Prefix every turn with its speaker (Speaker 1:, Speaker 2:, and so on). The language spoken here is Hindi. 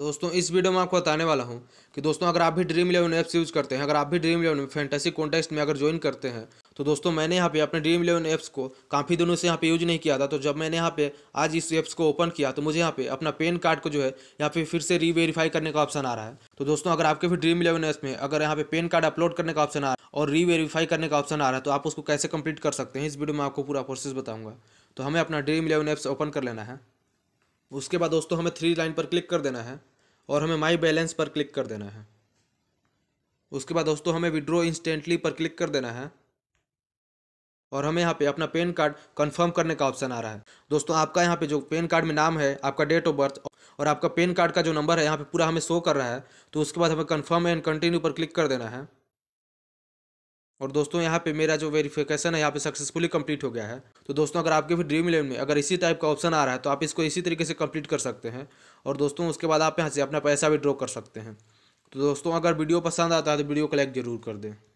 Speaker 1: दोस्तों इस वीडियो में आपको बताने वाला हूं कि दोस्तों अगर आप भी ड्रीम इलेवन ऐप्स यूज़ करते हैं अगर आप भी ड्रीम इलेवन में फैंटेसी कॉन्टेस्ट में अगर ज्वाइन करते हैं तो दोस्तों मैंने यहाँ पे अपने ड्रीम इलेवन ऐप्स को काफ़ी दिनों से यहाँ पे यूज नहीं किया था तो जब मैंने यहाँ पे आज इस ऐप्स को ओपन किया तो मुझे यहाँ पे अपना पेन कार्ड को जो है यहाँ पे फिर से रीवेरीफाई करने का ऑप्शन आ रहा है तो दोस्तों अगर आपके भी ड्रीम इलेवन ऐप्स में अगर यहाँ पे पेन कार्ड अपलोड करने का ऑप्शन आ रहा है और रीवेरीफाई करने का ऑप्शन आ रहा है तो आप उसको कैसे कंप्लीट कर सकते हैं इस वीडियो में आपको पूरा प्रोसेस बताऊँगा तो हमें अपना ड्रीम इलेवन ऐप्स ओपन कर लेना है उसके बाद दोस्तों हमें थ्री लाइन पर क्लिक कर देना है और हमें माई बैलेंस पर क्लिक कर देना है उसके बाद दोस्तों हमें विड्रो इंस्टेंटली पर क्लिक कर देना है और हमें यहाँ पे अपना पेन कार्ड कंफर्म करने का ऑप्शन आ रहा है दोस्तों आपका यहाँ पे जो पेन कार्ड में नाम है आपका डेट ऑफ बर्थ और आपका पेन कार्ड का जो नंबर है यहाँ पे पूरा हमें शो कर रहा है तो उसके बाद हमें कंफर्म एंड कंटिन्यू पर क्लिक कर देना है और दोस्तों यहाँ पे मेरा जो वेरिफिकेशन है यहाँ पे सक्सेसफुली कंप्लीट हो गया है तो दोस्तों अगर आपके भी ड्रीम इलेवन में अगर इसी टाइप का ऑप्शन आ रहा है तो आप इसको इसी तरीके से कंप्लीट कर सकते हैं और दोस्तों उसके बाद आप यहाँ से अपना पैसा भी ड्रॉ कर सकते हैं तो दोस्तों अगर वीडियो पसंद आता है तो वीडियो को लाइक ज़रूर कर दें